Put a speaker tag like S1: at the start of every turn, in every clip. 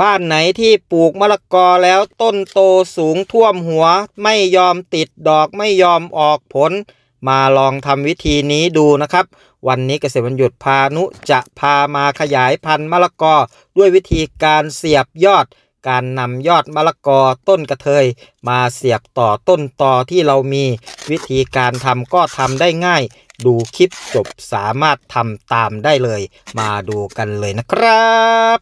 S1: บ้านไหนที่ปลูกมะละกอแล้วต้นโตสูงท่วมหัว ไม่ยอมติดดอกไม่ยอมออกผล มาลองทำวิธีนี้ดูนะครับ วันนี้เกษตรบรรยุดพานุจะพามาขยายพันธุ์มะละกอ ด้วยวิธีการเสียบยอด การนำยอดมะละกอต้นกระเทย มาเสียบต่อต้นตอที่เรามีวิธีการทำก็ทำได้ง่าย ดูคลิปจบสามารถทำตามได้เลย มาดูกันเลยนะครับ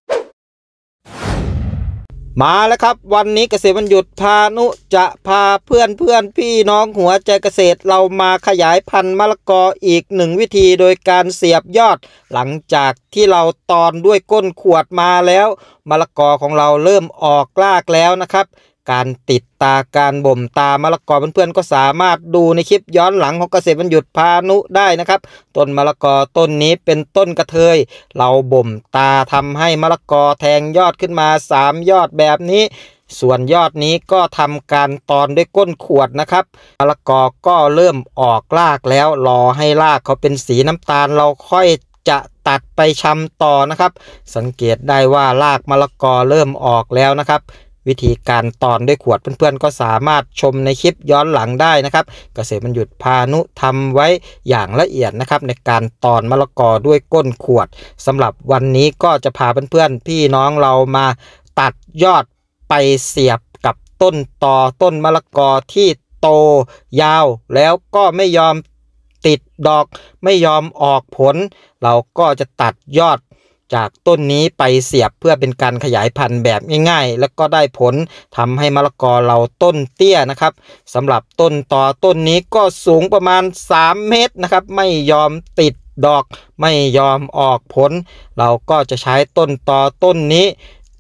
S1: มาแล้วครับวันนี้เกษตรวันหยุดพานุจะพาเพื่อนเพื่อนพี่น้องหัวใจเกษตรเรามาขยายพันธุ์มะละกออีกหนึ่งวิธีโดยการเสียบยอด หลังจากที่เราตอนด้วยก้นขวดมาแล้วมะละกอของเราเริ่มออกลากแล้วนะครับการติดตาการบ่มตามะละกอเพื่อนๆก็สามารถดูในคลิปย้อนหลังของเกษตรบรรยุดพานุได้นะครับ ต้นมะละกอต้นนี้เป็นต้นกระเทย เราบ่มตาทำให้มะละกอแทงยอดขึ้นมา 3 ยอดแบบนี้ ส่วนยอดนี้ก็ทำการตอนด้วยก้นขวดนะครับมะละกอก็เริ่มออกรากแล้วรอให้รากเขาเป็นสีน้ำตาลเราค่อยจะตัดไปชำต่อนะครับ สังเกตได้ว่ารากมะละกอเริ่มออกแล้วนะครับวิธีการตอนด้วยขวดเพื่อนๆ ก็สามารถชมในคลิปย้อนหลังได้นะครับ เกษตรบรรยุทธ์พานุทำไว้อย่างละเอียดนะครับ ในการตอนมะละกอด้วยก้นขวด สำหรับวันนี้ก็จะพาเพื่อนๆพี่น้องเรามาตัดยอดไปเสียบกับต้นตอต้นมะละกอที่โตยาว แล้วก็ไม่ยอมติดดอกไม่ยอมออกผล เราก็จะตัดยอดจากต้นนี้ไปเสียบเพื่อเป็นการขยายพันธุ์แบบง่ายๆ แล้วก็ได้ผลทำให้มะละกอเราต้นเตี้ยนะครับ สำหรับต้นต่อต้นนี้ก็สูงประมาณ 3 เมตรนะครับ ไม่ยอมติดดอก ไม่ยอมออกผล เราก็จะใช้ต้นต่อต้นนี้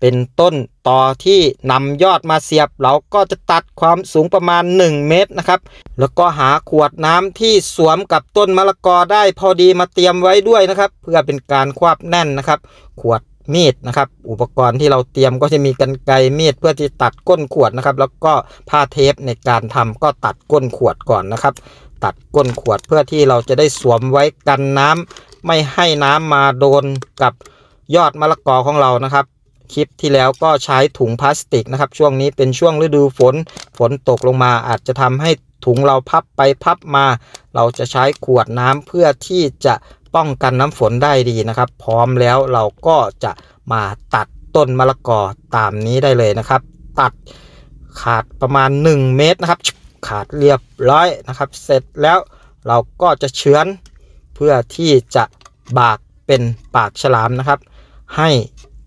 S1: เป็นต้นต่อที่นำยอดมาเสียบ เราก็จะตัดความสูงประมาณ 1 เมตรนะครับ แล้วก็หาขวดน้ำที่สวมกับต้นมะละกอได้พอดีมาเตรียมไว้ด้วยนะครับ เพื่อเป็นการควบแน่นนะครับ ขวดมีดนะครับ อุปกรณ์ที่เราเตรียมก็จะมีกันไกลมีดเพื่อที่ตัดก้นขวดนะครับ แล้วก็ผ้าเทปในการทำก็ตัดก้นขวดก่อนนะครับ ตัดก้นขวดเพื่อที่เราจะได้สวมไว้กันน้ำ ไม่ให้น้ำมาโดนกับยอดมะละกอของเรานะครับคลิปที่แล้วก็ใช้ถุงพลาสติกนะครับ ช่วงนี้เป็นช่วงฤดูฝนฝนตกลงมาอาจจะทำให้ถุงเราพับไปพับมา เราจะใช้ขวดน้ำเพื่อที่จะป้องกันน้ำฝนได้ดีนะครับ พร้อมแล้วเราก็จะมาตัดต้นมะละกอตามนี้ได้เลยนะครับ ตัดขาดประมาณ 1 เมตรนะครับขาดเรียบร้อยนะครับ เสร็จแล้วเราก็จะเชื้อนเพื่อที่จะบากเป็นปากฉลามนะครับ ให้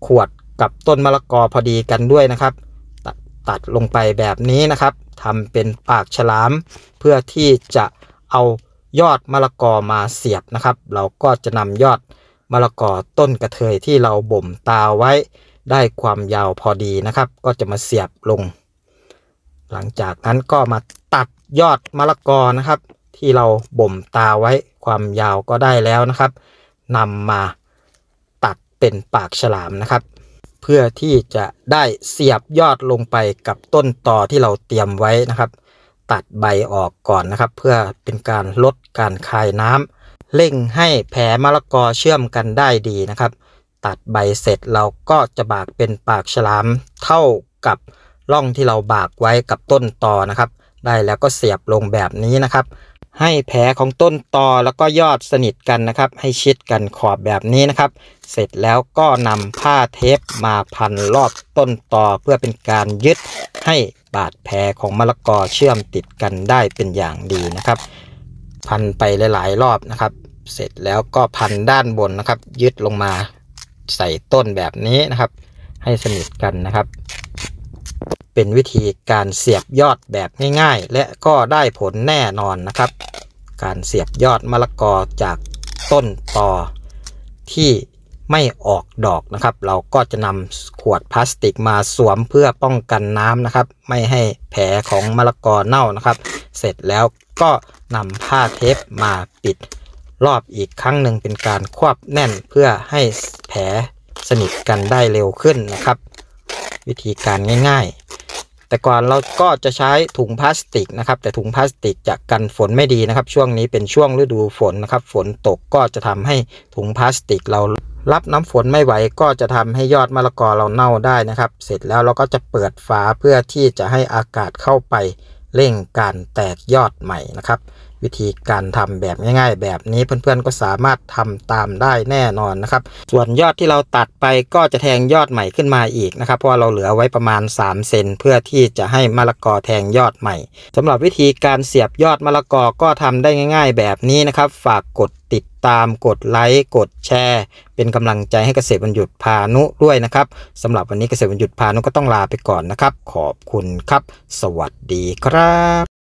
S1: ขวดกับต้นมะละกอพอดีกันด้วยนะครับตตัดลงไปแบบนี้นะครับทำเป็นปากฉลาม เพื่อที่จะเอายอดมะละกอมาเสียบนะครับ เราก็จะนำยอดมะละกอต้นกระเทยที่เราบ่มตาไว้ได้ความยาวพอดีนะครับ ก็จะมาเสียบลง หลังจากนั้นก็มาตัดยอดมะละกอนะครับ ที่เราบ่มตาไว้ความยาวก็ได้แล้วนะครับนำมาตัดเป็นปากฉลามนะครับเพื่อที่จะได้เสียบยอดลงไปกับต้นต่อที่เราเตรียมไว้นะครับ ตัดใบออกก่อนนะครับ เพื่อเป็นการลดการคายน้ำเร่งให้แผลมะละกอเชื่อมกันได้ดีนะครับ ตัดใบเสร็จเราก็จะบากเป็นปากฉลามเท่ากับร่องที่เราบากไว้กับต้นต่อนะครับ ได้แล้วก็เสียบลงแบบนี้นะครับให้แผลของต้นตอแล้วก็ยอดสนิทกันนะครับ ให้ชิดกันขอบแบบนี้นะครับ เสร็จแล้วก็นำผ้าเทปมาพันรอบต้นตอเพื่อเป็นการยึดให้บาดแผลของมะละกอเชื่อมติดกันได้เป็นอย่างดีนะครับ พันไปหลาย ๆ รอบนะครับ เสร็จแล้วก็พันด้านบนนะครับ ยึดลงมาใส่ต้นแบบนี้นะครับ ให้สนิทกันนะครับเป็นวิธีการเสียบยอดแบบง่ายๆ และก็ได้ผลแน่นอนนะครับ การเสียบยอดมะละกอจากต้นตอที่ไม่ออกดอกนะครับ เราก็จะนำขวดพลาสติกมาสวมเพื่อป้องกันน้ำนะครับ ไม่ให้แผลของมะละกอเน่านะครับ เสร็จแล้วก็นำผ้าเทปมาปิด รอบอีกครั้งหนึ่งเป็นการควบแน่นเพื่อให้แผลสนิทกันได้เร็วขึ้นนะครับวิธีการง่ายๆ แต่ก่อนเราก็จะใช้ถุงพลาสติกนะครับ แต่ถุงพลาสติกจะกันฝนไม่ดีนะครับ ช่วงนี้เป็นช่วงฤดูฝนนะครับฝนตกก็จะทำให้ถุงพลาสติกเรารับน้ำฝนไม่ไหวก็จะทำให้ยอดมะละกอเราเน่าได้นะครับ เสร็จแล้วเราก็จะเปิดฝาเพื่อที่จะให้อากาศเข้าไปเร่งการแตกยอดใหม่นะครับวิธีการทำแบบง่ายๆ แบบนี้เพื่อนๆก็สามารถทำตามได้แน่นอนนะครับ ส่วนยอดที่เราตัดไปก็จะแทงยอดใหม่ขึ้นมาอีกนะครับเพราะเราเหลือไว้ประมาณ 3 เซนเพื่อที่จะให้มะละกอแทงยอดใหม่สำหรับวิธีการเสียบยอดมะละกอก็ทำได้ง่ายๆ แบบนี้นะครับ ฝากกดติดตามกดไลค์กดแชร์เป็นกำลังใจให้เกษตรบรรยุพานุด้วยนะครับสำหรับวันนี้เกษตรบรรยุพานุก็ต้องลาไปก่อนนะครับขอบคุณครับ สวัสดีครับ